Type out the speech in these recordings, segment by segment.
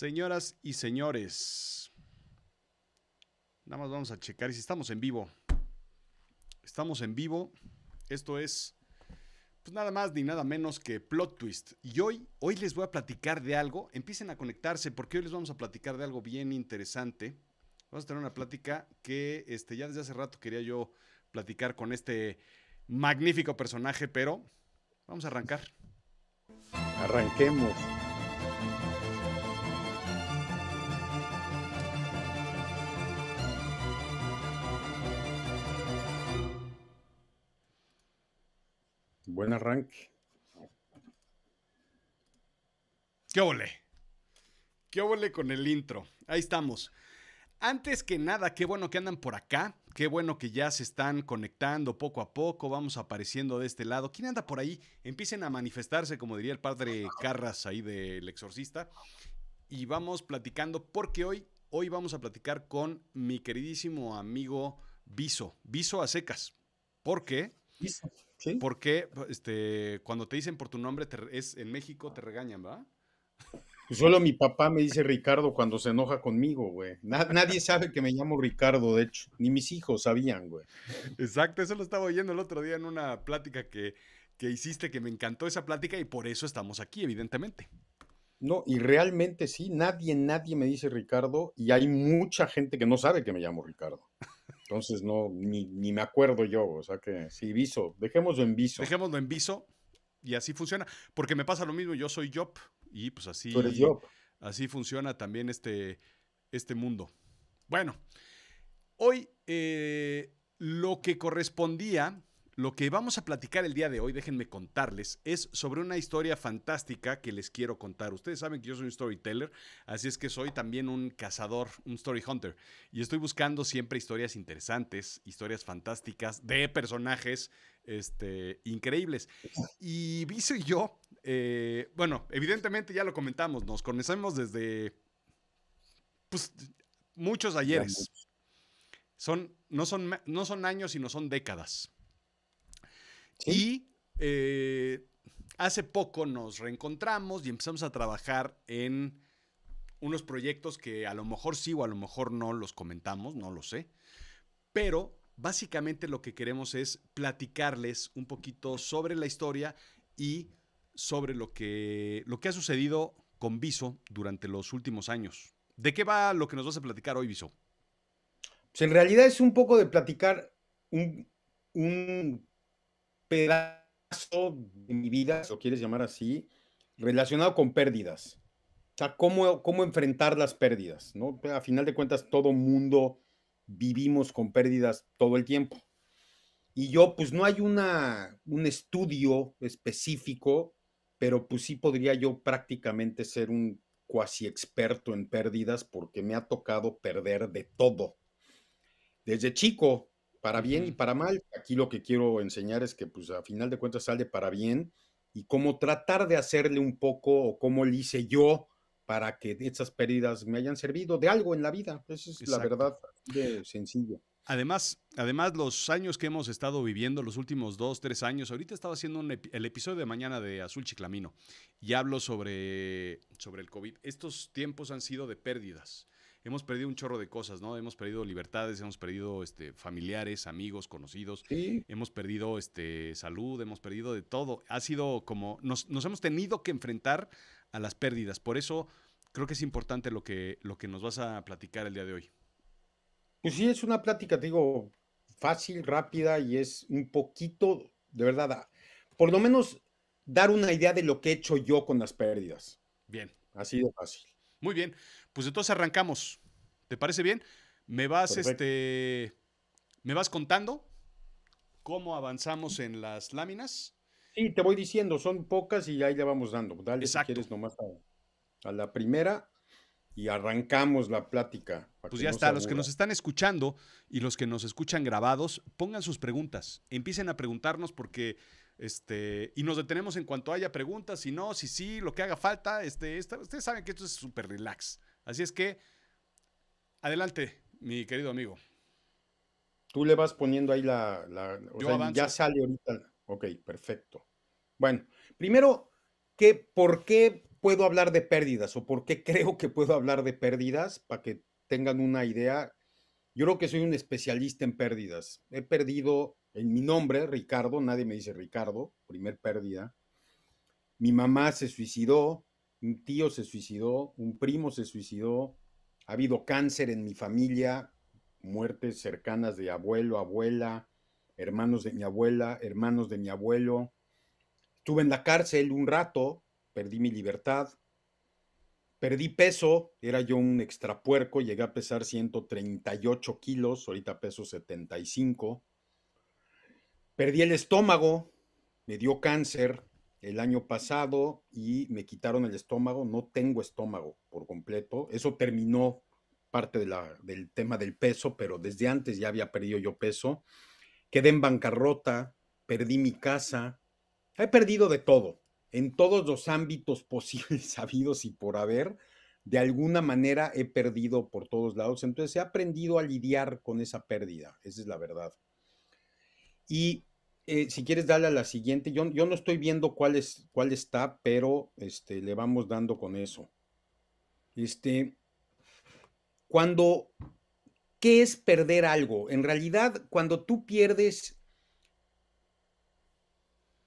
Señoras y señores, nada más vamos a checar si estamos en vivo. Estamos en vivo. Esto es pues, nada más ni nada menos que plot twist. Y hoy, hoy les voy a platicar de algo. Empiecen a conectarse porque hoy les vamos a platicar de algo bien interesante. Vamos a tener una plática que este, ya desde hace rato quería yo platicar con este magnífico personaje, pero vamos a arrancar. Arranquemos. Buen arranque. ¿Qué ole? ¿Qué ole con el intro? Ahí estamos. Antes que nada, qué bueno que andan por acá. Qué bueno que ya se están conectando poco a poco. Vamos apareciendo de este lado. ¿Quién anda por ahí? Empiecen a manifestarse, como diría el padre Carras ahí del exorcista. Y vamos platicando, porque hoy, hoy vamos a platicar con mi queridísimo amigo Viso. Viso a secas. Porque porque este, cuando te dicen por tu nombre, te, es, en México te regañan, ¿va? Pues solo mi papá me dice Ricardo cuando se enoja conmigo, güey. nadie sabe que me llamo Ricardo, de hecho. Ni mis hijos sabían, güey. Exacto, eso lo estaba oyendo el otro día en una plática que, que hiciste, que me encantó esa plática y por eso estamos aquí, evidentemente. No, y realmente sí, nadie, nadie me dice Ricardo y hay mucha gente que no sabe que me llamo Ricardo. Entonces, no, ni, me acuerdo yo. O sea que sí, viso. Dejémoslo en viso. Dejémoslo en viso y así funciona. Porque me pasa lo mismo. Yo soy Job y pues así. Así funciona también este, este mundo. Bueno, hoy eh, lo que correspondía lo que vamos a platicar el día de hoy, déjenme contarles, es sobre una historia fantástica que les quiero contar. Ustedes saben que yo soy un storyteller, así es que soy también un cazador, un story hunter. Y estoy buscando siempre historias interesantes, historias fantásticas de personajes este, increíbles. Y vi, y yo, eh, bueno, evidentemente ya lo comentamos, nos conocemos desde pues, muchos ayeres. Son, no, son, no son años, sino son décadas. Y eh, hace poco nos reencontramos y empezamos a trabajar en unos proyectos que a lo mejor sí o a lo mejor no los comentamos, no lo sé. Pero básicamente lo que queremos es platicarles un poquito sobre la historia y sobre lo que, lo que ha sucedido con Viso durante los últimos años. ¿De qué va lo que nos vas a platicar hoy, Viso? Pues en realidad es un poco de platicar un, un pedazo de mi vida, si lo quieres llamar así, relacionado con pérdidas. O sea, cómo, cómo enfrentar las pérdidas, ¿no? A final de cuentas, todo mundo vivimos con pérdidas todo el tiempo. Y yo, pues no hay una, un estudio específico, pero pues sí podría yo prácticamente ser un cuasi experto en pérdidas porque me ha tocado perder de todo. Desde chico, para bien y para mal. Aquí lo que quiero enseñar es que, pues, a final de cuentas sale para bien y cómo tratar de hacerle un poco o cómo le hice yo para que esas pérdidas me hayan servido de algo en la vida. Esa es la verdad de Además, además, los años que hemos estado viviendo, los últimos dos, tres años, ahorita estaba haciendo el episodio de mañana de Azul Chiclamino y hablo sobre, sobre el COVID. Estos tiempos han sido de pérdidas hemos perdido un chorro de cosas, ¿no? Hemos perdido libertades, hemos perdido este, familiares, amigos, conocidos, hemos perdido este, salud, hemos perdido de todo. Ha sido como, nos, hemos tenido que enfrentar a las pérdidas. Por eso creo que es importante lo que, nos vas a platicar el día de hoy. Pues sí, es una plática, te digo, fácil, rápida y es un poquito, de verdad, por lo menos dar una idea de lo que he hecho yo con las pérdidas. Bien. Ha sido fácil. Muy bien. Pues entonces arrancamos. ¿Te parece bien? Me vas, este, me vas contando cómo avanzamos en las láminas. Sí, te voy diciendo, son pocas y ahí le vamos dando. Dale si quieres nomás a, la primera y arrancamos la plática. Pues ya está, los que nos están escuchando y los que nos escuchan grabados, pongan sus preguntas, empiecen a preguntarnos porque este, y nos detenemos en cuanto haya preguntas, si no, si sí, lo que haga falta, este, ustedes saben que esto es súper relax. Así es que, adelante, mi querido amigo. Tú le vas poniendo ahí la... ya sale ahorita. Ok, perfecto. Bueno, primero, que ¿por qué puedo hablar de pérdidas o por qué creo que puedo hablar de pérdidas? Para que tengan una idea, yo creo que soy un especialista en pérdidas. He perdido en mi nombre, Ricardo, nadie me dice Ricardo, primer pérdida. Mi mamá se suicidó, un tío se suicidó, un primo se suicidó, ha habido cáncer en mi familia, muertes cercanas de abuelo, abuela, hermanos de mi abuela, hermanos de mi abuelo. Estuve en la cárcel un rato, perdí mi libertad, perdí peso, era yo un extrapuerco, llegué a pesar 138 kilos, ahorita peso 75. Perdí el estómago, me dio cáncer, el año pasado y me quitaron el estómago, no tengo estómago por completo. Eso terminó parte del tema del peso, pero desde antes ya había perdido yo peso. Quedé en bancarrota, perdí mi casa, he perdido de todo, en todos los ámbitos posibles, sabidos y por haber. De alguna manera he perdido por todos lados, entonces he aprendido a lidiar con esa pérdida, esa es la verdad. Y eh, si quieres darle a la siguiente, yo, yo no estoy viendo cuál, es, cuál está, pero este, le vamos dando con eso. Este, cuando, ¿qué es perder algo? En realidad, cuando tú pierdes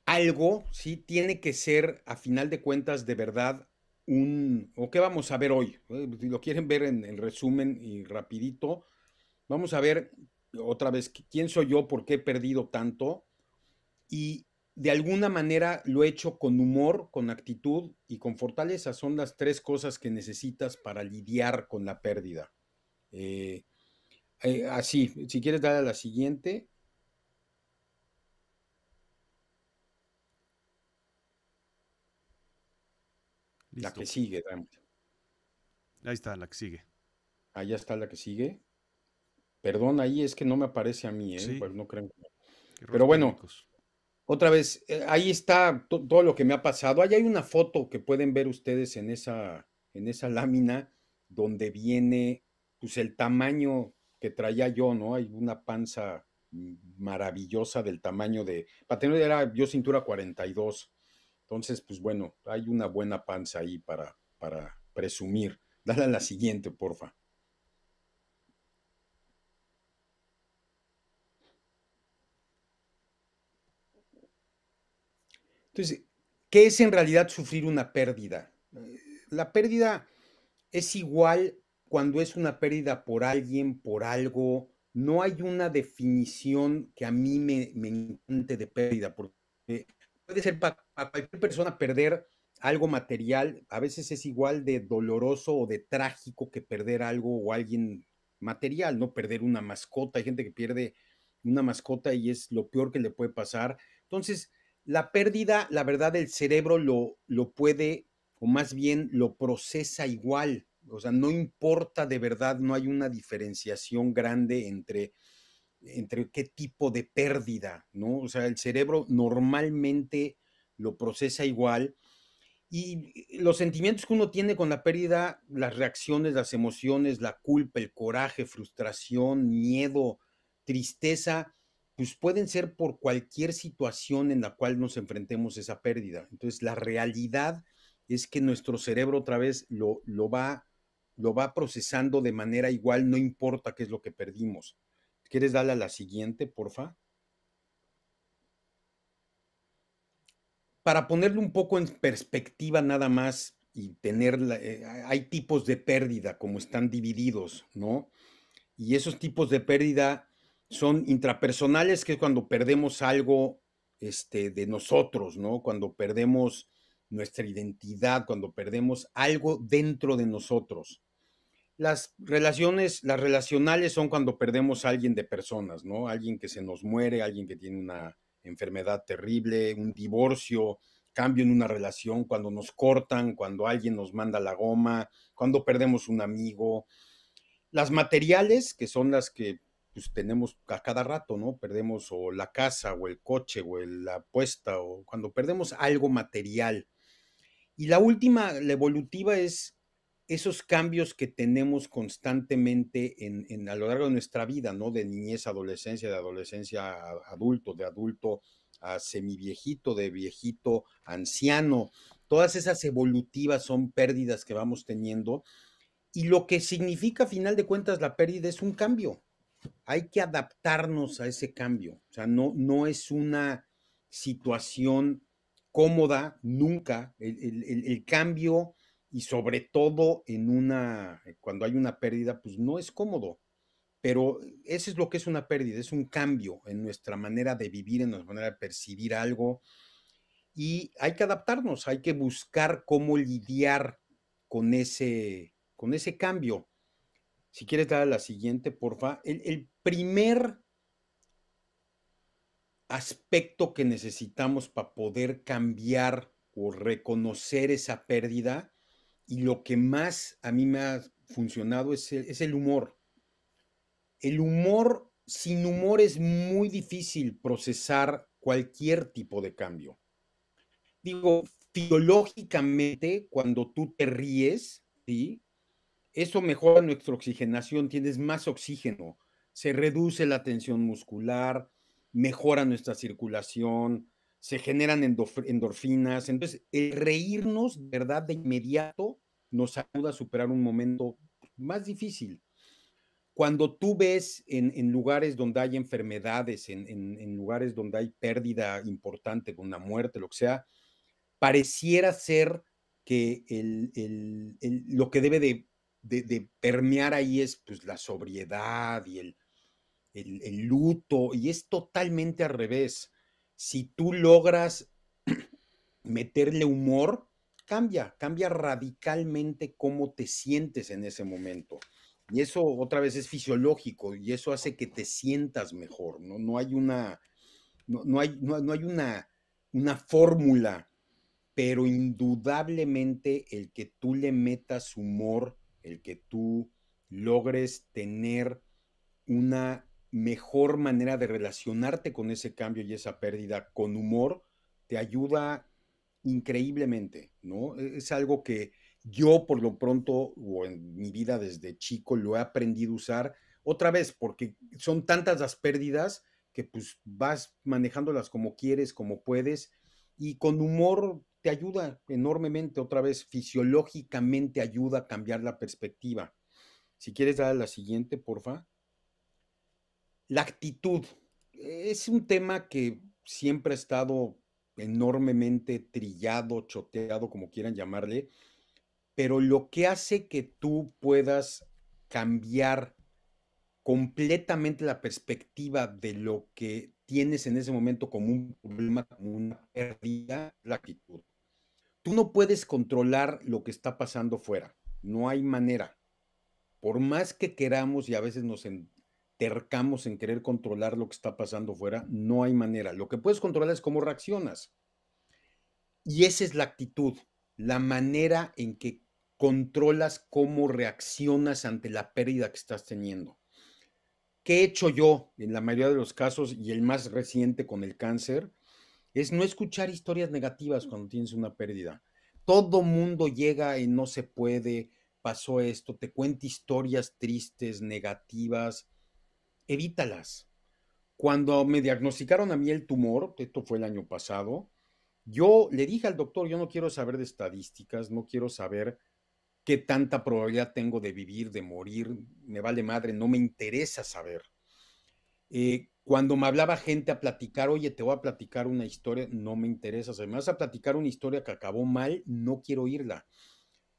algo, sí, tiene que ser, a final de cuentas, de verdad, un, o qué vamos a ver hoy, eh, si lo quieren ver en, el resumen y rapidito, vamos a ver otra vez quién soy yo, por qué he perdido tanto, y de alguna manera lo he hecho con humor, con actitud y con fortaleza. Son las tres cosas que necesitas para lidiar con la pérdida. Eh, eh, así, si quieres dar a la siguiente. La que sigue, Ahí está, la que sigue. Allá está la que sigue. Perdón, ahí es que no me aparece a mí, ¿eh? Sí. Pues no creo. Pero bueno, otra vez, eh, ahí está todo lo que me ha pasado. Ahí hay una foto que pueden ver ustedes en esa, en esa lámina donde viene pues el tamaño que traía yo, ¿no? Hay una panza maravillosa del tamaño de, para tener, era yo cintura 42. Entonces, pues bueno, hay una buena panza ahí para, para presumir. Dale a la siguiente, porfa. Entonces, ¿qué es en realidad sufrir una pérdida? La pérdida es igual cuando es una pérdida por alguien, por algo. No hay una definición que a mí me, me encante de pérdida, porque puede ser para, para cualquier persona perder algo material, a veces es igual de doloroso o de trágico que perder algo o alguien material, ¿no? Perder una mascota, hay gente que pierde una mascota y es lo peor que le puede pasar. Entonces, la pérdida, la verdad, el cerebro lo, puede, o más bien lo procesa igual. O sea, no importa de verdad, no hay una diferenciación grande entre, entre qué tipo de pérdida, ¿no? O sea, el cerebro normalmente lo procesa igual. Y los sentimientos que uno tiene con la pérdida, las reacciones, las emociones, la culpa, el coraje, frustración, miedo, tristeza, pues pueden ser por cualquier situación en la cual nos enfrentemos esa pérdida. Entonces, la realidad es que nuestro cerebro otra vez lo, lo, va, lo va procesando de manera igual, no importa qué es lo que perdimos. ¿Quieres darle a la siguiente, porfa? Para ponerlo un poco en perspectiva nada más y tener, eh, hay tipos de pérdida como están divididos, ¿no? Y esos tipos de pérdida son intrapersonales, que es cuando perdemos algo este, de nosotros, ¿no? Cuando perdemos nuestra identidad, cuando perdemos algo dentro de nosotros. Las relaciones, las relacionales son cuando perdemos a alguien de personas, ¿no? Alguien que se nos muere, alguien que tiene una enfermedad terrible, un divorcio, cambio en una relación, cuando nos cortan, cuando alguien nos manda la goma, cuando perdemos un amigo. Las materiales, que son las que pues tenemos a cada rato, ¿no? Perdemos o la casa o el coche o la apuesta o cuando perdemos algo material. Y la última, la evolutiva es esos cambios que tenemos constantemente en, a lo largo de nuestra vida, ¿no? De niñez, a adolescencia, de adolescencia a adulto, de adulto a semiviejito, de viejito a anciano. Todas esas evolutivas son pérdidas que vamos teniendo. Y lo que significa, a final de cuentas, la pérdida es un cambio hay que adaptarnos a ese cambio. O sea, no, no es una situación cómoda nunca. El, cambio y sobre todo en una, cuando hay una pérdida, pues no es cómodo. Pero eso es lo que es una pérdida, es un cambio en nuestra manera de vivir, en nuestra manera de percibir algo. Y hay que adaptarnos, hay que buscar cómo lidiar con con ese cambio. Si quieres dar la siguiente, porfa. El, el primer aspecto que necesitamos para poder cambiar o reconocer esa pérdida y lo que más a mí me ha funcionado es el, es el humor. El humor, sin humor es muy difícil procesar cualquier tipo de cambio. Digo, fisiológicamente, cuando tú te ríes, ¿sí? Eso mejora nuestra oxigenación, tienes más oxígeno, se reduce la tensión muscular, mejora nuestra circulación, se generan endorfinas. Entonces, el reírnos, ¿verdad? De inmediato nos ayuda a superar un momento pues, más difícil. Cuando tú ves en, lugares donde hay enfermedades, en, lugares donde hay pérdida importante, con una muerte, lo que sea, pareciera ser que lo que debe de de, permear ahí es pues la sobriedad y el, luto, y es totalmente al revés. Si tú logras meterle humor, cambia, cambia radicalmente cómo te sientes en ese momento. Y eso otra vez es fisiológico y eso hace que te sientas mejor, ¿no? No hay una, no, hay, no, hay una, una fórmula, pero indudablemente el que tú le metas humor el que tú logres tener una mejor manera de relacionarte con ese cambio y esa pérdida con humor, te ayuda increíblemente, ¿no? E-, es algo que yo por lo pronto o en mi vida desde chico lo he aprendido a usar otra vez porque son tantas las pérdidas que pues vas manejándolas como quieres, como puedes y con humor te ayuda enormemente, otra vez, fisiológicamente ayuda a cambiar la perspectiva. Si quieres dar la siguiente, porfa. La actitud es un tema que siempre ha estado enormemente trillado, choteado, como quieran llamarle, pero lo que hace que tú puedas cambiar completamente la perspectiva de lo que tienes en ese momento como un problema, como una pérdida, la actitud tú no puedes controlar lo que está pasando fuera. No hay manera. Por más que queramos y a veces nos entercamos en querer controlar lo que está pasando fuera, no hay manera. Lo que puedes controlar es cómo reaccionas. Y esa es la actitud, la manera en que controlas cómo reaccionas ante la pérdida que estás teniendo. ¿Qué he hecho yo en la mayoría de los casos y el más reciente con el cáncer? es no escuchar historias negativas cuando tienes una pérdida. Todo mundo llega y no se puede, pasó esto, te cuenta historias tristes, negativas, evítalas. Cuando me diagnosticaron a mí el tumor, esto fue el año pasado, yo le dije al doctor, yo no quiero saber de estadísticas, no quiero saber qué tanta probabilidad tengo de vivir, de morir, me vale madre, no me interesa saber. Eh, cuando me hablaba gente a platicar, oye, te voy a platicar una historia, no me interesa. O me vas a platicar una historia que acabó mal, no quiero oírla.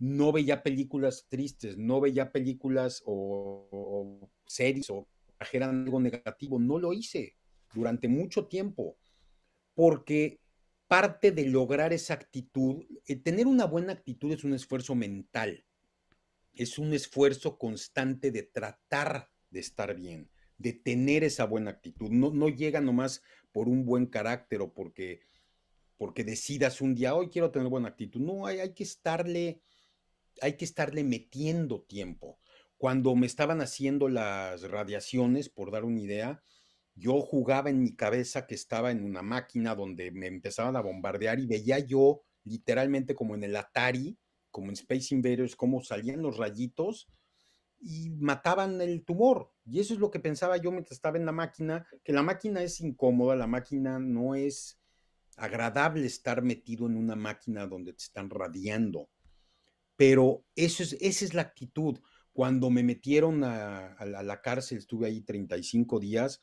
No veía películas tristes, no veía películas o, series o trajeran algo negativo. No lo hice durante mucho tiempo, porque parte de lograr esa actitud, eh, tener una buena actitud es un esfuerzo mental, es un esfuerzo constante de tratar de estar bien de tener esa buena actitud. No, no llega nomás por un buen carácter o porque, porque decidas un día, hoy quiero tener buena actitud. No, hay, hay que estarle, hay que estarle metiendo tiempo. Cuando me estaban haciendo las radiaciones, por dar una idea, yo jugaba en mi cabeza que estaba en una máquina donde me empezaban a bombardear y veía yo literalmente como en el Atari, como en Space Invaders, cómo salían los rayitos y mataban el tumor. Y eso es lo que pensaba yo mientras estaba en la máquina, que la máquina es incómoda, la máquina no es agradable estar metido en una máquina donde te están radiando. Pero eso es, esa es la actitud. Cuando me metieron a, la, cárcel, estuve ahí 35 días,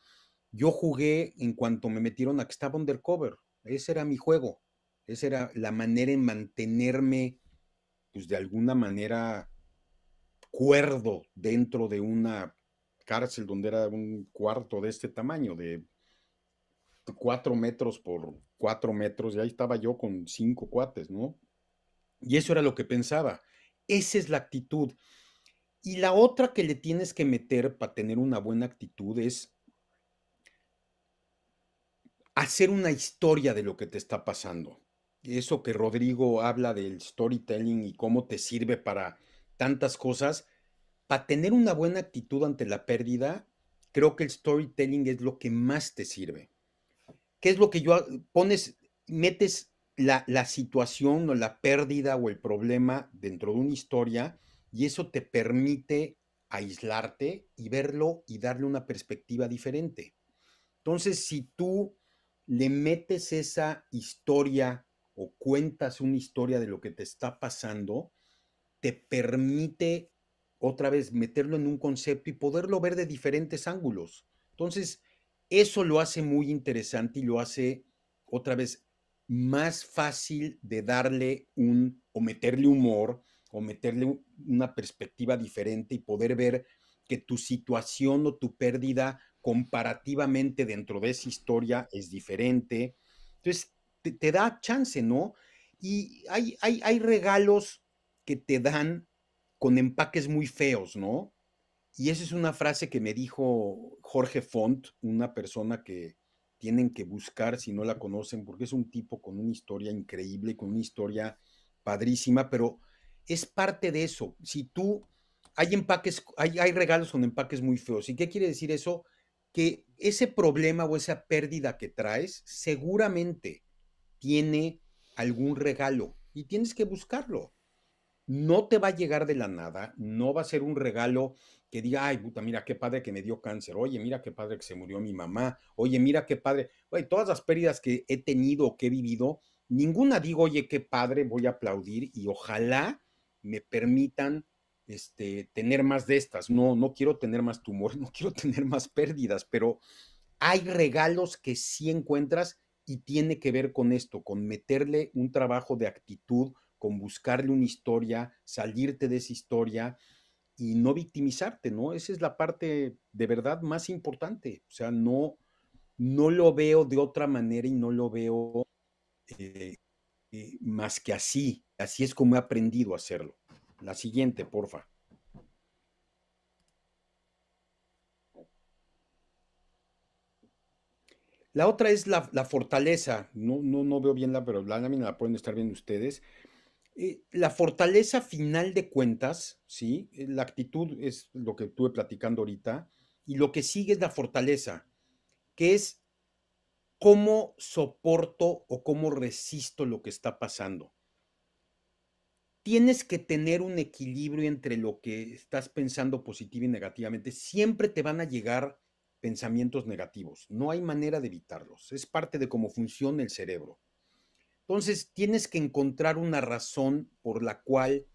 yo jugué en cuanto me metieron a que estaba undercover. Ese era mi juego. Esa era la manera en mantenerme, pues de alguna manera, cuerdo dentro de una cárcel donde era un cuarto de este tamaño, de cuatro metros por cuatro metros, y ahí estaba yo con cinco cuates, ¿no? Y eso era lo que pensaba. Esa es la actitud. Y la otra que le tienes que meter para tener una buena actitud es hacer una historia de lo que te está pasando. Eso que Rodrigo habla del storytelling y cómo te sirve para tantas cosas, para tener una buena actitud ante la pérdida, creo que el storytelling es lo que más te sirve. ¿Qué es lo que yo pones, metes la, la situación o la pérdida o el problema dentro de una historia y eso te permite aislarte y verlo y darle una perspectiva diferente. Entonces, si tú le metes esa historia o cuentas una historia de lo que te está pasando, te permite otra vez meterlo en un concepto y poderlo ver de diferentes ángulos. Entonces, eso lo hace muy interesante y lo hace otra vez más fácil de darle un o meterle humor o meterle una perspectiva diferente y poder ver que tu situación o tu pérdida comparativamente dentro de esa historia es diferente. Entonces, te, da chance, ¿no? Y hay, hay, hay regalos que te dan con empaques muy feos, ¿no? Y esa es una frase que me dijo Jorge Font, una persona que tienen que buscar si no la conocen, porque es un tipo con una historia increíble, con una historia padrísima, pero es parte de eso. Si tú, hay empaques, hay, hay regalos con empaques muy feos. ¿Y qué quiere decir eso? Que ese problema o esa pérdida que traes seguramente tiene algún regalo y tienes que buscarlo no te va a llegar de la nada, no va a ser un regalo que diga, ay, puta, mira qué padre que me dio cáncer, oye, mira qué padre que se murió mi mamá, oye, mira qué padre, todas las pérdidas que he tenido o que he vivido, ninguna digo, oye, qué padre, voy a aplaudir y ojalá me permitan este, tener más de estas, no, no quiero tener más tumores, no quiero tener más pérdidas, pero hay regalos que sí encuentras y tiene que ver con esto, con meterle un trabajo de actitud, con buscarle una historia, salirte de esa historia y no victimizarte, ¿no? Esa es la parte de verdad más importante. O sea, no, no lo veo de otra manera y no lo veo eh, eh, más que así. Así es como he aprendido a hacerlo. La siguiente, porfa. La otra es la, fortaleza. No, no, no, veo bien la, pero la la pueden estar viendo ustedes. Eh, la fortaleza final de cuentas, ¿sí? Eh, la actitud es lo que estuve platicando ahorita, y lo que sigue es la fortaleza, que es cómo soporto o cómo resisto lo que está pasando. Tienes que tener un equilibrio entre lo que estás pensando positivo y negativamente. Siempre te van a llegar pensamientos negativos. No hay manera de evitarlos. Es parte de cómo funciona el cerebro. Entonces tienes que encontrar una razón por la cual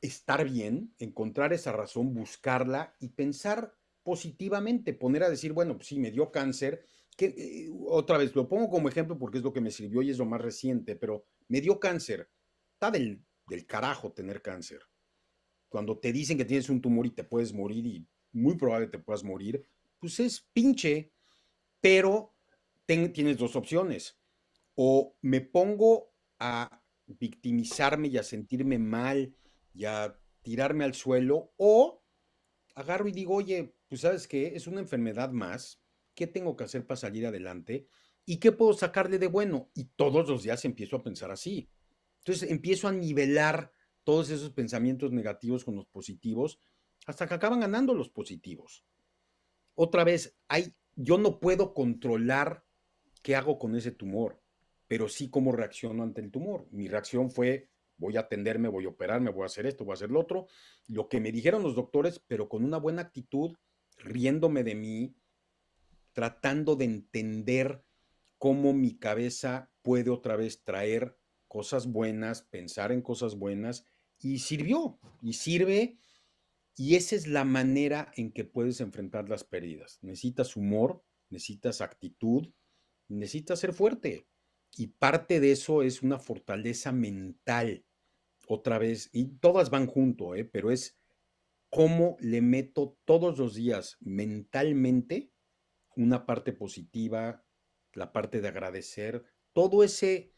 estar bien, encontrar esa razón, buscarla y pensar positivamente, poner a decir, bueno, pues sí, me dio cáncer, que eh, otra vez lo pongo como ejemplo porque es lo que me sirvió y es lo más reciente, pero me dio cáncer. Está del, carajo tener cáncer. Cuando te dicen que tienes un tumor y te puedes morir y muy probable te puedas morir, pues es pinche, pero tienes dos opciones o me pongo a victimizarme y a sentirme mal y a tirarme al suelo, o agarro y digo, oye, pues sabes qué? es una enfermedad más, ¿qué tengo que hacer para salir adelante? ¿Y qué puedo sacarle de bueno? Y todos los días empiezo a pensar así. Entonces empiezo a nivelar todos esos pensamientos negativos con los positivos hasta que acaban ganando los positivos. Otra vez, hay, yo no puedo controlar qué hago con ese tumor pero sí cómo reacciono ante el tumor. Mi reacción fue, voy a atenderme, voy a operarme, voy a hacer esto, voy a hacer lo otro. Lo que me dijeron los doctores, pero con una buena actitud, riéndome de mí, tratando de entender cómo mi cabeza puede otra vez traer cosas buenas, pensar en cosas buenas, y sirvió, y sirve, y esa es la manera en que puedes enfrentar las pérdidas. Necesitas humor, necesitas actitud, necesitas ser fuerte. Y parte de eso es una fortaleza mental, otra vez, y todas van junto, ¿eh? pero es cómo le meto todos los días mentalmente una parte positiva, la parte de agradecer, todo ese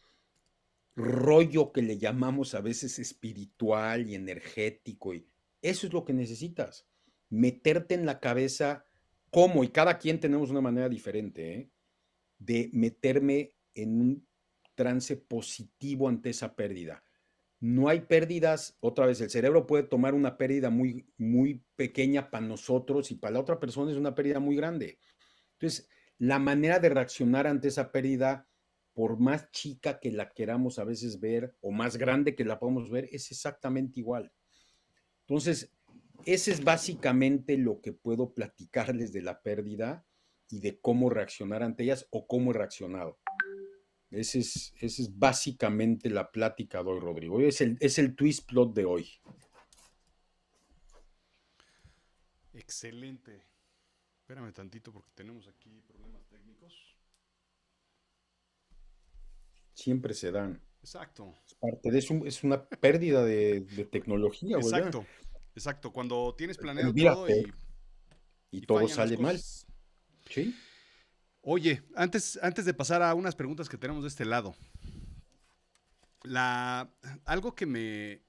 rollo que le llamamos a veces espiritual y energético, y eso es lo que necesitas, meterte en la cabeza cómo, y cada quien tenemos una manera diferente, ¿eh? de meterme en un trance positivo ante esa pérdida. No hay pérdidas, otra vez, el cerebro puede tomar una pérdida muy, muy pequeña para nosotros y para la otra persona es una pérdida muy grande. Entonces, la manera de reaccionar ante esa pérdida, por más chica que la queramos a veces ver o más grande que la podamos ver, es exactamente igual. Entonces, ese es básicamente lo que puedo platicarles de la pérdida y de cómo reaccionar ante ellas o cómo he reaccionado. Ese es, es básicamente la plática de hoy, Rodrigo. Es el, es el twist plot de hoy. Excelente. Espérame tantito porque tenemos aquí problemas técnicos. Siempre se dan. Exacto. Es parte de es una pérdida de, tecnología, güey. Exacto, exacto. Cuando tienes planeado todo y, y todo sale mal. Sí. Oye, antes, antes de pasar a unas preguntas que tenemos de este lado, la, algo que me,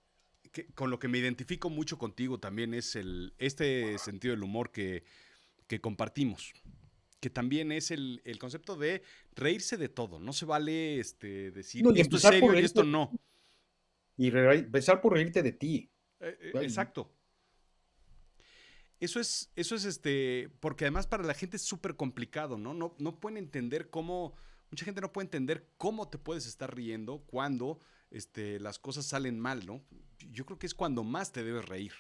con lo que me identifico mucho contigo también es el, este sentido del humor que, que compartimos, que también es el, concepto de reírse de todo, no se vale este, decir esto es serio y esto no. Y empezar por reírte de ti. Eh, eh, exacto, eso es, eso es este, porque además para la gente es súper complicado, ¿no? ¿no? No pueden entender cómo, mucha gente no puede entender cómo te puedes estar riendo cuando este, las cosas salen mal, ¿no? Yo creo que es cuando más te debes reír.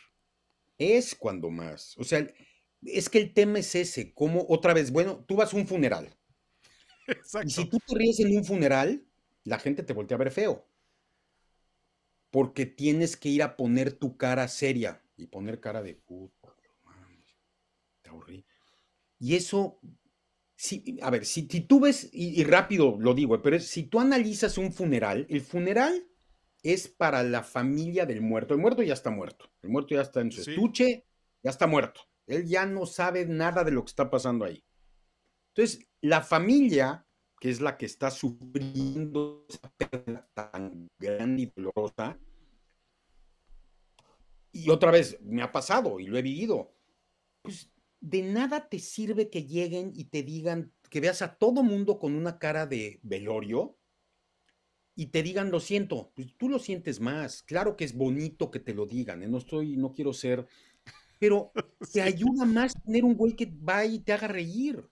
Es cuando más. O sea, es que el tema es ese, como otra vez, bueno, tú vas a un funeral. Exacto. Y si tú te ríes en un funeral, la gente te voltea a ver feo. Porque tienes que ir a poner tu cara seria y poner cara de puta y eso, a ver, si, tú ves y rápido lo digo, eh, pero si tú analizas un funeral, el funeral es para la familia del muerto. El muerto ya está muerto. El muerto ya está en su estuche, ya está muerto. Él ya no sabe nada de lo que está pasando ahí. Entonces, la familia, que es la que está sufriendo esa pérdida tan grande y dolorosa, y otra vez me ha pasado y lo he vivido, pues de nada te sirve que lleguen y te digan, que veas a todo mundo con una cara de velorio y te digan, lo siento, pues, tú lo sientes más. Claro que es bonito que te lo digan, ¿eh? no estoy, no quiero ser, pero te ayuda más tener un güey que va y te haga reír.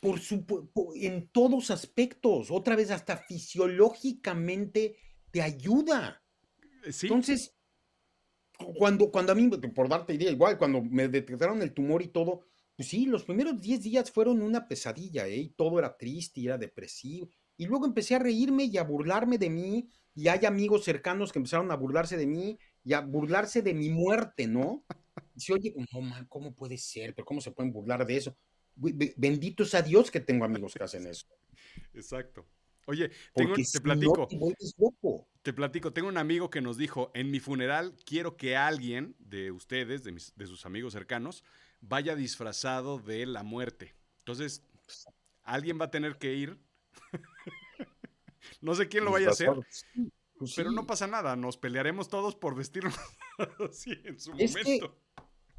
Por supuesto, en todos aspectos, otra vez hasta fisiológicamente te ayuda. Entonces, cuando, cuando a mí, por darte idea, igual, cuando me detectaron el tumor y todo, pues sí, los primeros 10 días fueron una pesadilla, ¿eh? Y todo era triste y era depresivo. Y luego empecé a reírme y a burlarme de mí, y hay amigos cercanos que empezaron a burlarse de mí y a burlarse de mi muerte, ¿no? Dice, oye, no, man, ¿cómo puede ser? ¿Pero cómo se pueden burlar de eso? Benditos a Dios que tengo amigos que hacen eso. Exacto. Oye, te platico. te, platico, tengo un amigo que nos dijo, en mi funeral quiero que alguien de ustedes, de, sus amigos cercanos, vaya disfrazado de la muerte. Entonces, alguien va a tener que ir. no sé quién lo vaya a hacer. Pues pero no pasa nada, nos pelearemos todos por vestirnos así en su momento.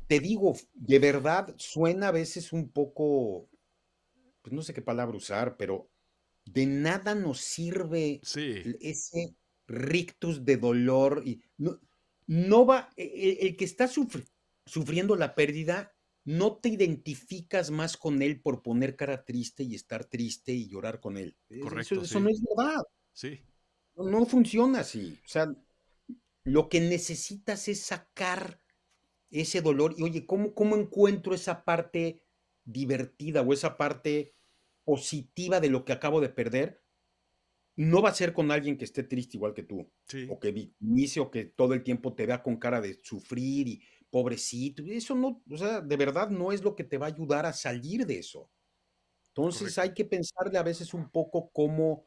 te digo, de verdad, suena a veces un poco, pues no sé qué palabra usar, pero de nada nos sirve ese rictus de dolor. Y no, va, e, e, el, que está sufriendo la pérdida, no te identificas más con él por poner cara triste y estar triste y llorar con él. Correcto, eso, no es verdad. Sí. No, funciona así. O sea, lo que necesitas es sacar ese dolor y, oye, ¿cómo, cómo encuentro esa parte divertida o esa parte positiva de lo que acabo de perder, no va a ser con alguien que esté triste igual que tú, o que victimice, o que todo el tiempo te vea con cara de sufrir y pobrecito. Eso no, o sea, de verdad no es lo que te va a ayudar a salir de eso. Entonces hay que pensarle a veces un poco cómo,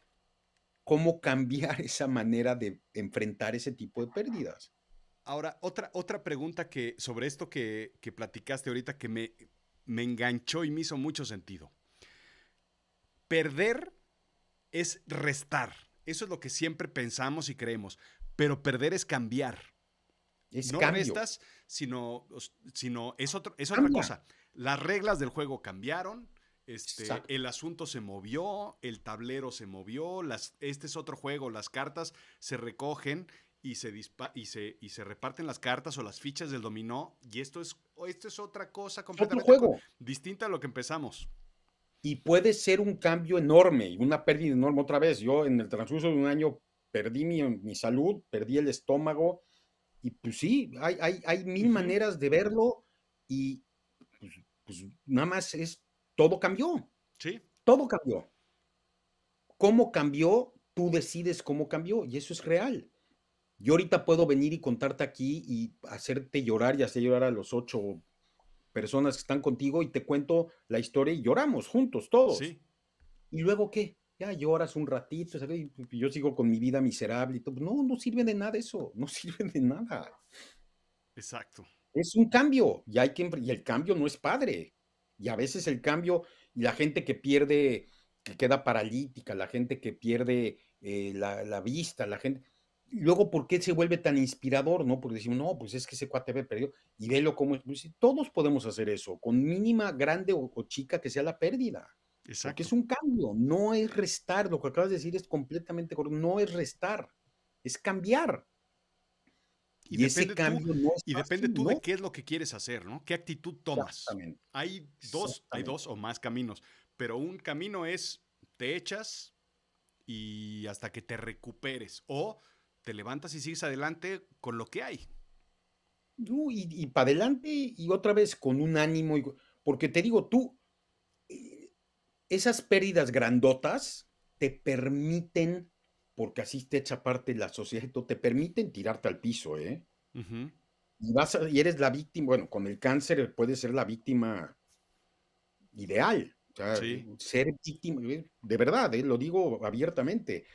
cómo cambiar esa manera de enfrentar ese tipo de pérdidas. Ahora, otra, otra pregunta que sobre esto que, platicaste ahorita que me, me enganchó y me hizo mucho sentido perder es restar. Eso es lo que siempre pensamos y creemos. Pero perder es cambiar. Es no restas, sino, es, es otra cosa. Las reglas del juego cambiaron, este, el asunto se movió, el tablero se movió, las, este es otro juego, las cartas se recogen y se, y, se, reparten las cartas o las fichas del dominó y esto es, esto es otra cosa completamente distinta a lo que empezamos y puede ser un cambio enorme y una pérdida enorme otra vez. Yo en el transcurso de un año perdí mi, salud, perdí el estómago y pues sí, hay, mil maneras de verlo y pues, pues, nada más es, todo cambió. Sí. Todo cambió. ¿Cómo cambió? Tú decides cómo cambió y eso es real. Yo ahorita puedo venir y contarte aquí y hacerte llorar y hacer llorar a los ocho personas que están contigo y te cuento la historia y lloramos juntos todos. ¿Y luego qué? Ya lloras un ratito, yo sigo con mi vida miserable y todo. No, no sirve de nada eso, no sirve de nada. Exacto. Es un cambio y, hay que, el cambio no es padre. Y a veces el cambio y la gente que pierde, que queda paralítica, la gente que pierde eh, la vista, la gente, luego, ¿por qué se vuelve tan inspirador? ¿No? Porque decimos, no, pues es que ese cuate ve perdió. Y velo cómo pues, todos podemos hacer eso, con mínima, grande o, chica que sea la pérdida. Exacto. Porque es un cambio, no es restar. Lo que acabas de decir es completamente correcto. No es restar, es cambiar. Y, ese cambio tú, no y depende tú de qué es lo que quieres hacer, ¿no? ¿Qué actitud tomas? Hay dos, hay dos o más caminos, pero un camino es te echas y hasta que te recuperes o te levantas y sigues adelante con lo que hay. y, para adelante y otra vez con un ánimo, porque te digo, tú, eh, esas pérdidas grandotas te permiten, porque así te echa parte la sociedad, te permiten tirarte al piso, ¿eh? y, vas eres la víctima, bueno, con el cáncer puedes ser la víctima ideal, ser víctima, de verdad, eh, lo digo abiertamente,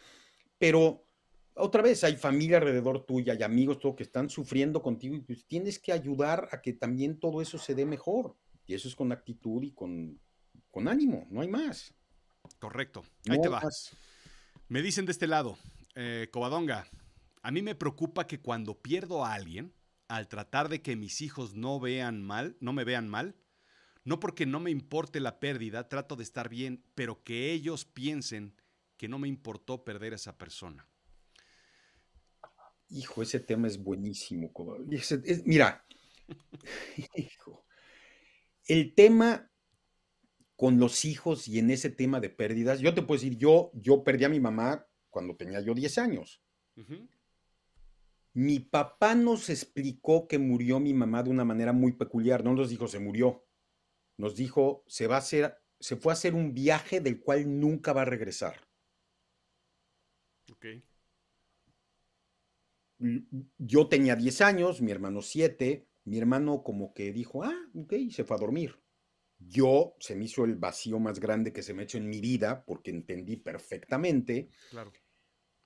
pero otra vez hay familia alrededor tuya hay amigos todo que están sufriendo contigo y pues, tienes que ayudar a que también todo eso se dé mejor. Y eso es con actitud y con, con ánimo, no hay más. Correcto, ahí te vas. Me dicen de este lado, eh, Covadonga, a mí me preocupa que cuando pierdo a alguien, al tratar de que mis hijos no vean mal, no me vean mal, no porque no me importe la pérdida, trato de estar bien, pero que ellos piensen que no me importó perder a esa persona. Hijo, ese tema es buenísimo. mira, hijo, el tema con los hijos y en ese tema de pérdidas, yo te puedo decir, yo, yo perdí a mi mamá cuando tenía yo 10 años. Mi papá nos explicó que murió mi mamá de una manera muy peculiar, no nos dijo se murió, nos dijo se va a hacer, se fue a hacer un viaje del cual nunca va a regresar. Okay yo tenía 10 años, mi hermano 7, mi hermano como que dijo, ah, ok, y se fue a dormir. Yo se me hizo el vacío más grande que se me ha hecho en mi vida porque entendí perfectamente. Claro.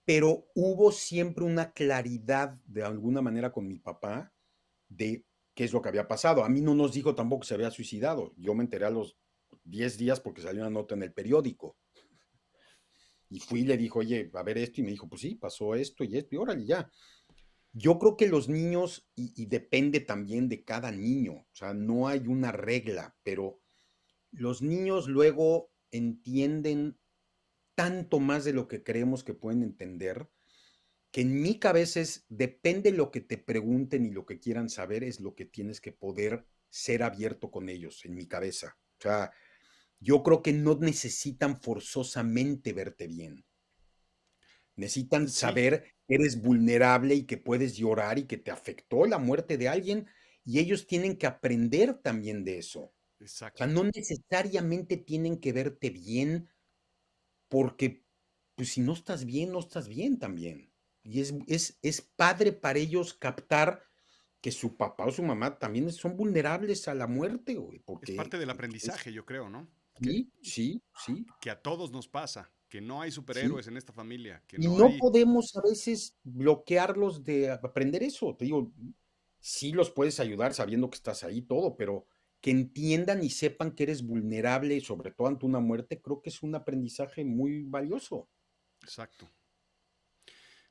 Pero hubo siempre una claridad de alguna manera con mi papá de qué es lo que había pasado. A mí no nos dijo tampoco que se había suicidado. Yo me enteré a los 10 días porque salió una nota en el periódico. Y fui y le dijo, oye, a ver esto. Y me dijo, pues sí, pasó esto y esto. Y órale, ya. Yo creo que los niños, y, depende también de cada niño, o sea, no hay una regla, pero los niños luego entienden tanto más de lo que creemos que pueden entender, que en mi cabeza es, depende lo que te pregunten y lo que quieran saber, es lo que tienes que poder ser abierto con ellos, en mi cabeza. O sea, yo creo que no necesitan forzosamente verte bien Necesitan saber que eres vulnerable y que puedes llorar y que te afectó la muerte de alguien y ellos tienen que aprender también de eso. Exacto. O no necesariamente tienen que verte bien porque pues si no estás bien, no estás bien también. Y es, es, padre para ellos captar que su papá o su mamá también son vulnerables a la muerte, Porque, es parte del aprendizaje, yo creo, ¿no? Sí, sí, sí. Que a todos nos pasa que no hay superhéroes en esta familia. Que y no, podemos a veces bloquearlos de aprender eso. Te digo, sí los puedes ayudar sabiendo que estás ahí todo, pero que entiendan y sepan que eres vulnerable, sobre todo ante una muerte, creo que es un aprendizaje muy valioso. Exacto.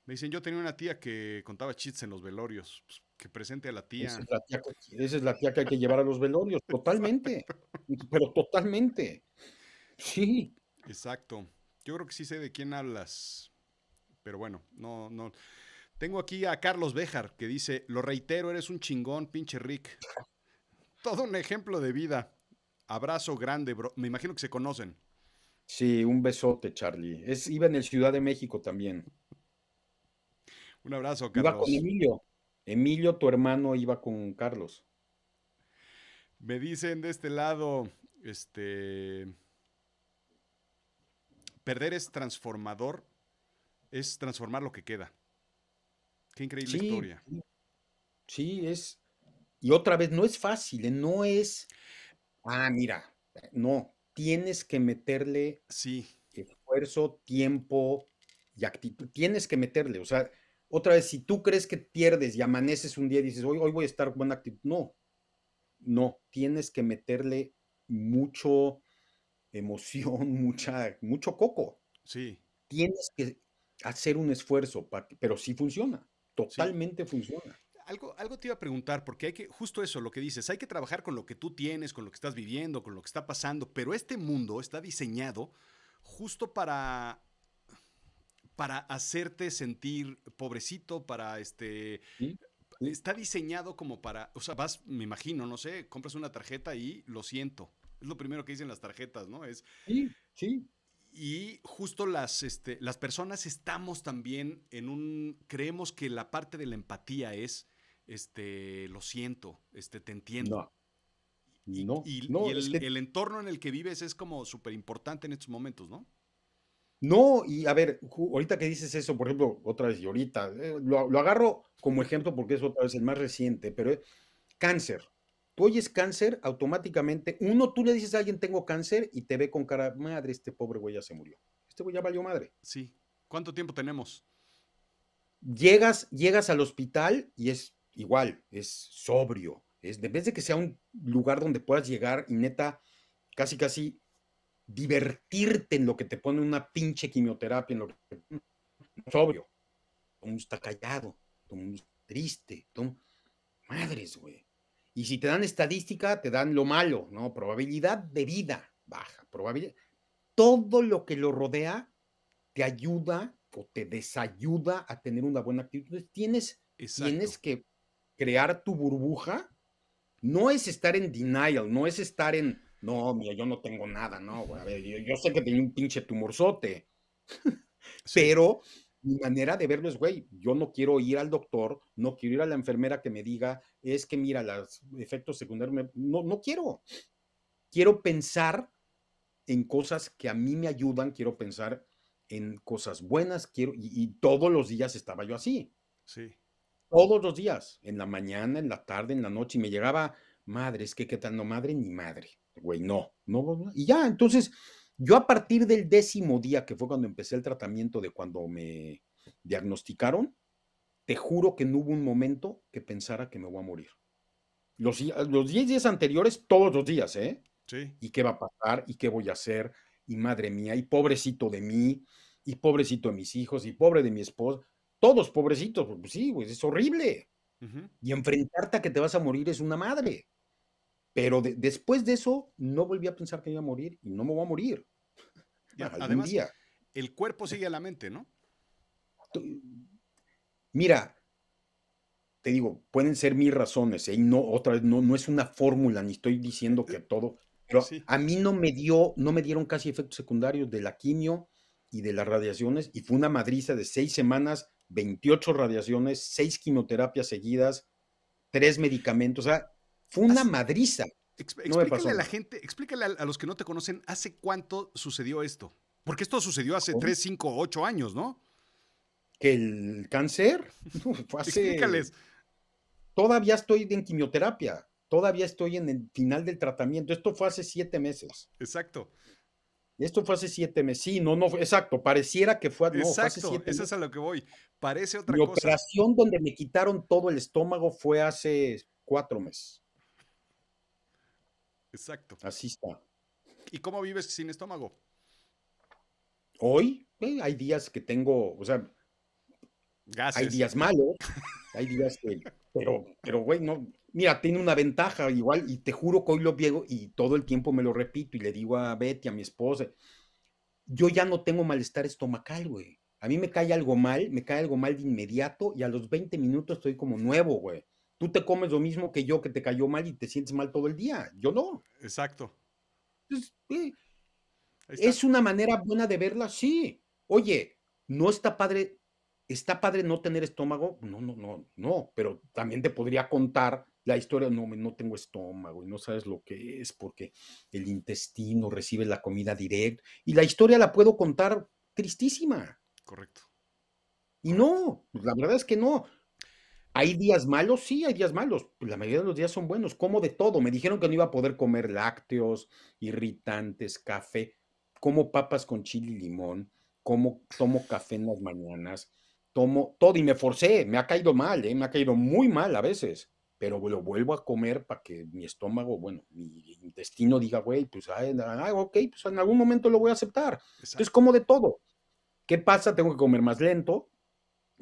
Me dicen, yo tenía una tía que contaba chistes en los velorios. Pues, que presente a la tía. Esa es la tía, que, hay que llevar a los velorios, totalmente. Pero totalmente. Sí. Exacto. Yo creo que sí sé de quién hablas. Pero bueno, no, no. Tengo aquí a Carlos Bejar que dice: Lo reitero, eres un chingón, pinche Rick. Todo un ejemplo de vida. Abrazo grande, bro. Me imagino que se conocen. Sí, un besote, Charlie. Es, iba en el Ciudad de México también. Un abrazo, Carlos. Iba con Emilio. Emilio, tu hermano, iba con Carlos. Me dicen de este lado, este. Perder es transformador, es transformar lo que queda. Qué increíble historia. Sí, es. Y otra vez, no es fácil, ¿eh? no es. Ah, mira, no, tienes que meterle sí. esfuerzo, tiempo y actitud. Tienes que meterle. O sea, otra vez, si tú crees que pierdes y amaneces un día y dices, hoy, hoy voy a estar con buena actitud. No, no, tienes que meterle mucho emoción, mucha, mucho coco. Sí. Tienes que hacer un esfuerzo, pero sí funciona, totalmente funciona. Algo, algo te iba a preguntar, porque hay que, justo eso, lo que dices, hay que trabajar con lo que tú tienes, con lo que estás viviendo, con lo que está pasando, pero este mundo está diseñado justo para para hacerte sentir pobrecito, para este. Está diseñado como para. O sea, vas, me imagino, no sé, compras una tarjeta y lo siento. Es lo primero que dicen las tarjetas, ¿no? Es, sí, sí. Y justo las, este, las personas estamos también en un, creemos que la parte de la empatía es, este, lo siento, este, te entiendo. No. Y, no, y, el, entorno en el que vives es como súper importante en estos momentos, ¿no? No, y a ver, ahorita que dices eso, por ejemplo, otra vez, y ahorita, eh, lo, agarro como ejemplo porque es otra vez el más reciente, pero es cáncer. Tú oyes cáncer, automáticamente, uno, tú le dices a alguien tengo cáncer y te ve con cara, madre, este pobre güey ya se murió. Este güey ya valió madre. Sí. ¿Cuánto tiempo tenemos? Llegas, llegas al hospital y es igual, es sobrio. Es, vez de que sea un lugar donde puedas llegar y neta, casi casi divertirte en lo que te pone una pinche quimioterapia, en lo sobrio. Todo mundo está callado, todo el mundo está triste, todo... madres, güey. Y si te dan estadística, te dan lo malo, ¿no? Probabilidad de vida baja, probabilidad. Todo lo que lo rodea te ayuda o te desayuda a tener una buena actitud. Tienes, tienes que crear tu burbuja. No es estar en denial, no es estar en, no, mira, yo no tengo nada, no, yo, sé que tenía un pinche tumorzote, pero mi manera de verlo es, güey, yo no quiero ir al doctor, no quiero ir a la enfermera que me diga, es que mira, los efectos secundarios, no, no quiero. Quiero pensar en cosas que a mí me ayudan, quiero pensar en cosas buenas, quiero, y, todos los días estaba yo así. Sí. Todos los días, en la mañana, en la tarde, en la noche, y me llegaba, madre, es que qué tal, no madre ni madre, güey, no, no, y ya, entonces yo a partir del décimo día, que fue cuando empecé el tratamiento de cuando me diagnosticaron, te juro que no hubo un momento que pensara que me voy a morir. Los, los 10 días anteriores, todos los días, ¿eh? Sí. ¿Y qué va a pasar? ¿Y qué voy a hacer? Y madre mía, y pobrecito de mí, y pobrecito de mis hijos, y pobre de mi esposa. Todos pobrecitos, pues sí, pues es horrible. Y enfrentarte a que te vas a morir es una madre. Pero después de eso, no volví a pensar que iba a morir y no me voy a morir el cuerpo sigue a la mente, ¿no? Mira, te digo, pueden ser mil razones, ¿eh? no, otra no, no es una fórmula, ni estoy diciendo que todo, pero a mí no me dio, no me dieron casi efectos secundarios de la quimio y de las radiaciones, y fue una madriza de seis semanas, 28 radiaciones, seis quimioterapias seguidas, tres medicamentos, o sea, fue una madriza explícale a la gente, explícale a, los que no te conocen, ¿hace cuánto sucedió esto? Porque esto sucedió hace 3, 5, 8 años, ¿no? ¿Que el cáncer? Explícales. Todavía estoy en quimioterapia, todavía estoy en el final del tratamiento. Esto fue hace 7 meses. Exacto. Esto fue hace siete meses. Sí, no, no, exacto. Pareciera que fue, no, exacto, Eso es a lo que voy. Parece otra cosa. operación donde me quitaron todo el estómago fue hace cuatro meses. Exacto. Así está. ¿Y cómo vives sin estómago? Hoy eh, hay días que tengo, o sea, hay días malos, hay días que, pero, pero güey, no, mira, tiene una ventaja igual y te juro que hoy lo viejo, y todo el tiempo me lo repito y le digo a Betty, a mi esposa, yo ya no tengo malestar estomacal, güey. A mí me cae algo mal, me cae algo mal de inmediato y a los 20 minutos estoy como nuevo, güey tú te comes lo mismo que yo que te cayó mal y te sientes mal todo el día. Yo no. Exacto. es una manera buena de verla, sí. Oye, no está padre, está padre no tener estómago. No, no, no, no, pero también te podría contar la historia, no, no tengo estómago y no sabes lo que es porque el intestino recibe la comida directa y la historia la puedo contar tristísima. Correcto. Y no, pues, la verdad es que no. ¿Hay días malos? Sí, hay días malos. la mayoría de los días son buenos. Como de todo. Me dijeron que no iba a poder comer lácteos, irritantes, café. Como papas con chile y limón. Como, tomo café en las mañanas. Tomo todo y me forcé. Me ha caído mal, ¿eh? me ha caído muy mal a veces. Pero lo vuelvo a comer para que mi estómago, bueno, mi intestino diga, güey, pues, ay, ah, ah, ok, pues en algún momento lo voy a aceptar. Es como de todo. ¿Qué pasa? Tengo que comer más lento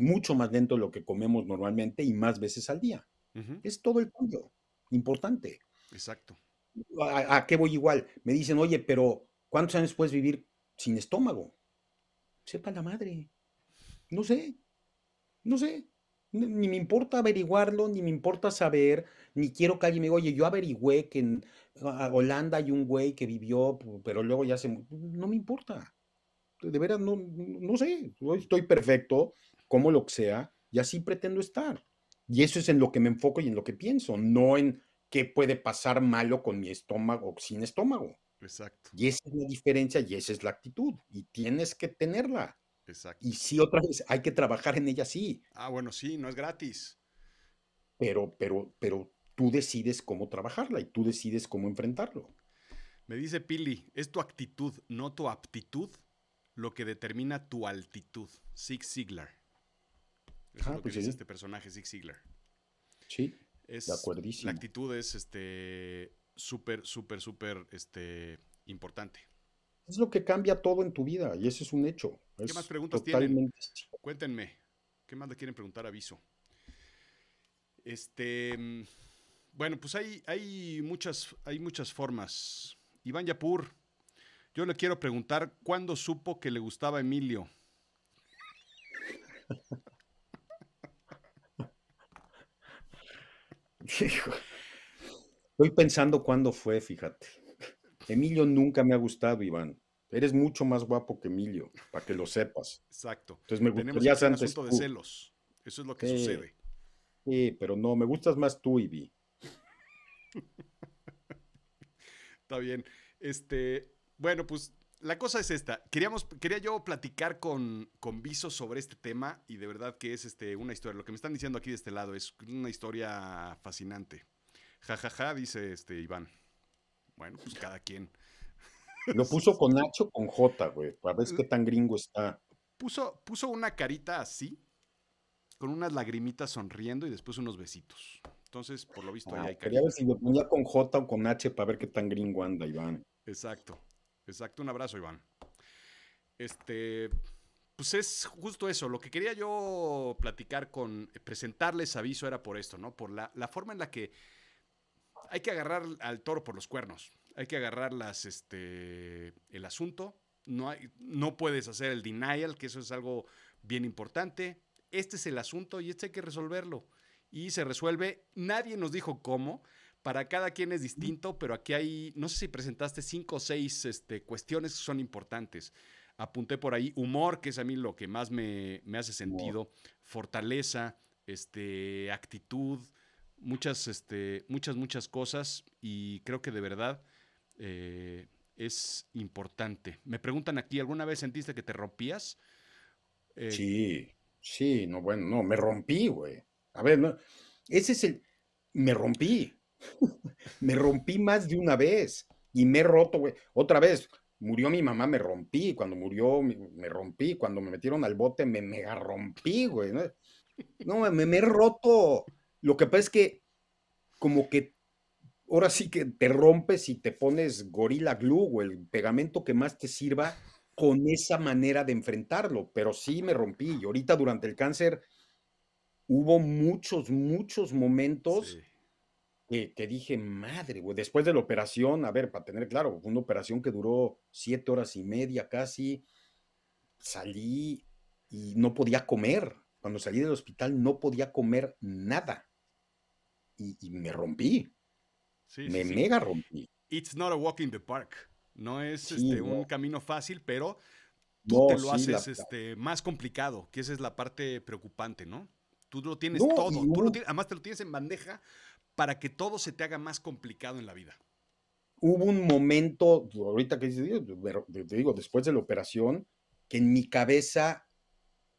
mucho más lento de lo que comemos normalmente y más veces al día. Es todo el cambio. Importante. Exacto. ¿A, qué voy igual? Me dicen, oye, pero ¿cuántos años puedes vivir sin estómago? Sepa la madre. No sé. No sé. Ni, me importa averiguarlo, ni me importa saber, ni quiero que alguien me diga, oye, yo averigüé que en Holanda hay un güey que vivió, pero luego ya se... No me importa. De veras, no, no sé. Estoy perfecto como lo que sea, y así pretendo estar. Y eso es en lo que me enfoco y en lo que pienso, no en qué puede pasar malo con mi estómago o sin estómago. Exacto. Y esa es la diferencia y esa es la actitud. Y tienes que tenerla. Exacto. Y si otra vez, hay que trabajar en ella, sí. Ah, bueno, sí, no es gratis. Pero, pero, pero tú decides cómo trabajarla y tú decides cómo enfrentarlo. Me dice Pili, es tu actitud, no tu aptitud, lo que determina tu altitud. Sig Ziglar. Ah, que pues este personaje, Zig Ziglar. Sí. de La actitud es este súper, súper, súper este, importante. Es lo que cambia todo en tu vida y ese es un hecho. ¿Qué más preguntas tienen? Cuéntenme. ¿Qué más le quieren preguntar? Aviso. Este. Bueno, pues hay, hay, muchas, hay muchas formas. Iván Yapur, yo le quiero preguntar cuándo supo que le gustaba Emilio. Estoy pensando cuándo fue, fíjate. Emilio nunca me ha gustado, Iván. Eres mucho más guapo que Emilio, para que lo sepas. Exacto. Entonces me Tenemos un asunto de celos. Eso es lo que sucede. Sí, pero no, me gustas más tú, Ivy. Está bien. Este, bueno, pues la cosa es esta. Queríamos, quería yo platicar con, con Viso sobre este tema y de verdad que es este, una historia. Lo que me están diciendo aquí de este lado es una historia fascinante. Jajaja, dice este Iván. Bueno, pues cada quien. Lo puso con H o con J, güey, para ver qué tan gringo está. Puso, puso una carita así, con unas lagrimitas sonriendo y después unos besitos. Entonces, por lo visto, ah, hay Quería ver si lo ponía con J o con H para ver qué tan gringo anda, Iván. Exacto. Exacto, un abrazo, Iván. Este, pues es justo eso. Lo que quería yo platicar con, presentarles aviso era por esto, ¿no? Por la, forma en la que hay que agarrar al toro por los cuernos. Hay que agarrar las, este, el asunto. No, hay, no puedes hacer el denial, que eso es algo bien importante. Este es el asunto y este hay que resolverlo. Y se resuelve. Nadie nos dijo cómo. Para cada quien es distinto, pero aquí hay, no sé si presentaste cinco o seis este, cuestiones que son importantes. Apunté por ahí humor, que es a mí lo que más me, hace sentido, fortaleza, este, actitud, muchas, este, muchas, muchas cosas y creo que de verdad eh, es importante. Me preguntan aquí, ¿alguna vez sentiste que te rompías? Eh, sí, sí, no, bueno, no, me rompí, güey. A ver, ese es el, me rompí. me rompí más de una vez y me he roto, güey. Otra vez, murió mi mamá, me rompí. Cuando murió, me rompí. Cuando me metieron al bote, me mega rompí, güey. No, me, me he roto. Lo que pasa es que, como que ahora sí que te rompes y te pones gorila glue o el pegamento que más te sirva con esa manera de enfrentarlo, pero sí me rompí y ahorita durante el cáncer hubo muchos, muchos momentos te dije, madre, después de la operación, a ver, para tener claro, una operación que duró siete horas y media casi, salí y no podía comer. Cuando salí del hospital no podía comer nada. Y, me rompí. me mega rompí. It's not a walk in the park. No es este, un camino fácil, pero tú te lo haces este, más complicado, que esa es la parte preocupante, ¿no? Tú lo tienes todo. además, te lo tienes en bandeja para que todo se te haga más complicado en la vida? Hubo un momento, ahorita que te digo, después de la operación, que en mi cabeza,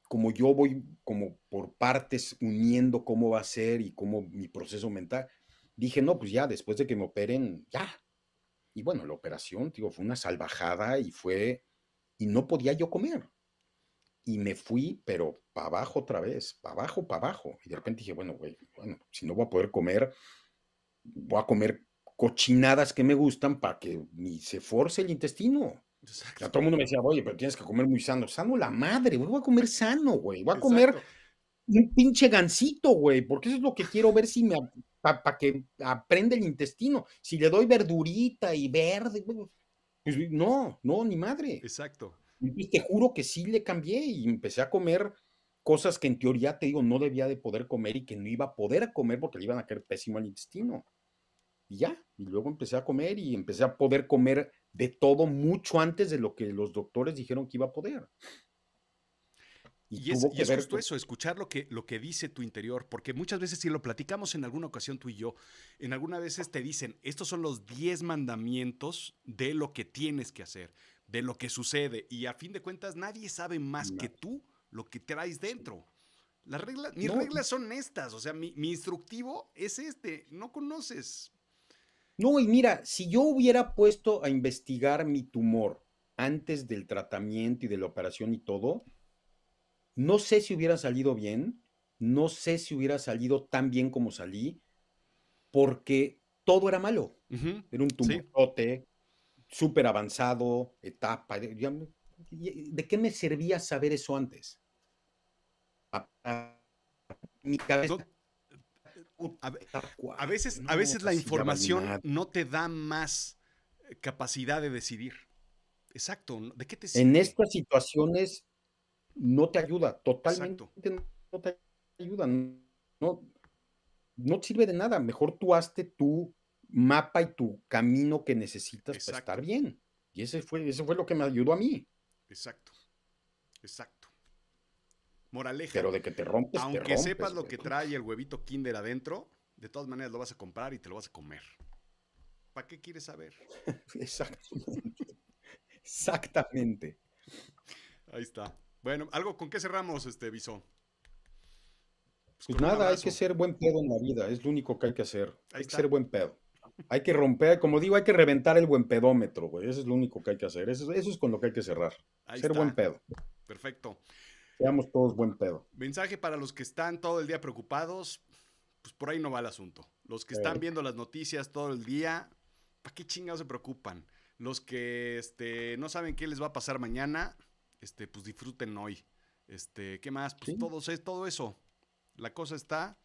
como yo voy como por partes uniendo cómo va a ser y cómo mi proceso mental, dije, no, pues ya, después de que me operen, ya. Y bueno, la operación, digo, fue una salvajada y fue, y no podía yo comer y me fui, pero para abajo otra vez, para abajo, para abajo. Y de repente dije, bueno, güey, bueno, si no voy a poder comer, voy a comer cochinadas que me gustan para que ni se force el intestino. Exacto. todo el mundo me decía, oye, pero tienes que comer muy sano. Sano la madre, güey, voy a comer sano, güey. Voy a comer un pinche gancito, güey, porque eso es lo que quiero ver si me... para que aprenda el intestino. Si le doy verdurita y verde, pues no, no, ni madre. Exacto. Entonces te juro que sí le cambié y empecé a comer cosas que en teoría te digo no debía de poder comer y que no iba a poder comer porque le iban a caer pésimo al intestino. Y ya, y luego empecé a comer y empecé a poder comer de todo mucho antes de lo que los doctores dijeron que iba a poder. Y, es, y, es, justo eso, escuchar lo que, lo que dice tu interior, porque muchas veces si lo platicamos en alguna ocasión tú y yo, en algunas veces te dicen, estos son los 10 mandamientos de lo que tienes que hacer de lo que sucede. Y a fin de cuentas, nadie sabe más que tú lo que traes dentro. Las reglas, mis reglas son estas, o sea, mi, instructivo es este, no conoces. No, y mira, si yo hubiera puesto a investigar mi tumor antes del tratamiento y de la operación y todo, no sé si hubiera salido bien, no sé si hubiera salido tan bien como salí, porque todo era malo. Era un tumor súper avanzado, etapa. ¿De qué me servía saber eso antes? A, uh, veces, a veces la información no te da más eh, capacidad de decidir. Exacto. ¿De En estas situaciones no te ayuda, totalmente no te ayuda. No, no, sirve de nada. Mejor tú hazte tú mapa y tu camino que necesitas para estar bien. Y ese fue, ese fue lo que me ayudó a mí. Exacto. Exacto. Moraleja. Pero de que te rompes. Aunque sepas lo que trae el huevito Kinder adentro, de todas maneras lo vas a comprar y te lo vas a comer. ¿Para qué quieres saber? Exactamente. Exactamente. Ahí está. Bueno, algo con qué cerramos, este Pues, pues nada, hay que ser buen pedo en la vida, es lo único que hay que hacer. hay que ser buen pedo. Hay que romper, como digo, hay que reventar el buen pedómetro, güey. Eso es lo único que hay que hacer. Eso, es con lo que hay que cerrar. Ser buen pedo. Perfecto. Seamos todos buen pedo. Mensaje para los que están todo el día preocupados, pues por ahí no va el asunto. Los que están viendo las noticias todo el día, ¿para qué chingados se preocupan? Los que este, no saben qué les va a pasar mañana, este, pues disfruten hoy. Este, ¿Qué más? Pues todo eso. La cosa está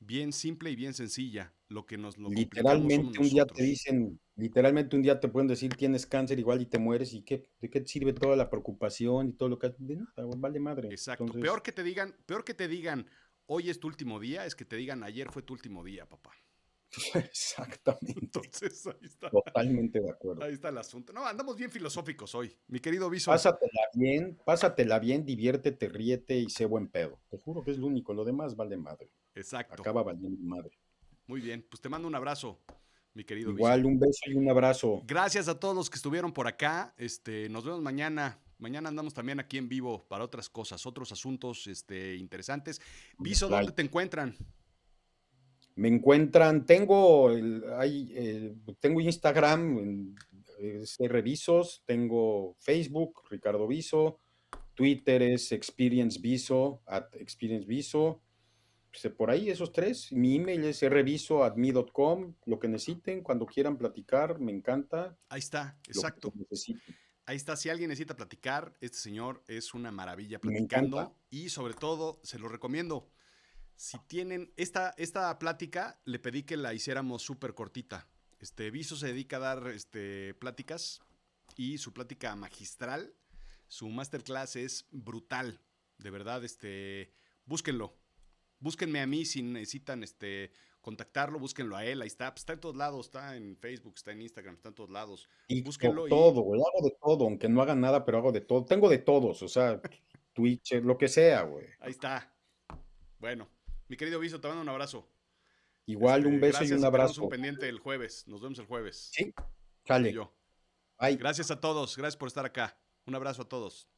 bien simple y bien sencilla lo que nos lo Literalmente un día te dicen, literalmente un día te pueden decir tienes cáncer igual y te mueres y qué, de qué sirve toda la preocupación y todo lo que de nada, vale madre. Exacto. Peor que te digan, peor que te digan hoy es tu último día, es que te digan ayer fue tu último día, papá. Exactamente. Entonces, ahí está. Totalmente de acuerdo. Ahí está el asunto. No, andamos bien filosóficos hoy, mi querido Viso. Pásatela bien, pásatela bien, diviértete, ríete y sé buen pedo. Te juro que es lo único, lo demás vale madre. Exacto. Acaba valiendo madre. Muy bien, pues te mando un abrazo, mi querido. Igual, un beso y un abrazo. Gracias a todos los que estuvieron por acá. Este, nos vemos mañana. Mañana andamos también aquí en vivo para otras cosas, otros asuntos este, interesantes. Viso, ¿dónde te encuentran? Me encuentran, tengo, el, hay, tengo Instagram, eh, Revisos, tengo Facebook, Ricardo Viso, Twitter es Experience Viso, at Experience Viso, pues, por ahí esos tres. Mi email es rvisoadmi.com, lo que necesiten, cuando quieran platicar, me encanta. Ahí está, exacto. Ahí está, si alguien necesita platicar, este señor es una maravilla platicando y sobre todo se lo recomiendo. Si tienen esta, esta plática, le pedí que la hiciéramos súper cortita. Este Viso se dedica a dar este, pláticas y su plática magistral, su masterclass es brutal. De verdad, este, búsquenlo Búsquenme a mí si necesitan este, contactarlo, búsquenlo a él, ahí está, pues, está en todos lados, está en Facebook, está en Instagram, está en todos lados. Y búsquenlo. Todo, hago de todo, aunque no haga nada, pero hago de todo. Tengo de todos, o sea, Twitch, eh, lo que sea, güey. Ahí está. Bueno, mi querido Viso, te mando un abrazo. Igual, este, un beso y un abrazo. Un pendiente el jueves, nos vemos el jueves. Sí, sale. Yo. Gracias a todos, gracias por estar acá. Un abrazo a todos.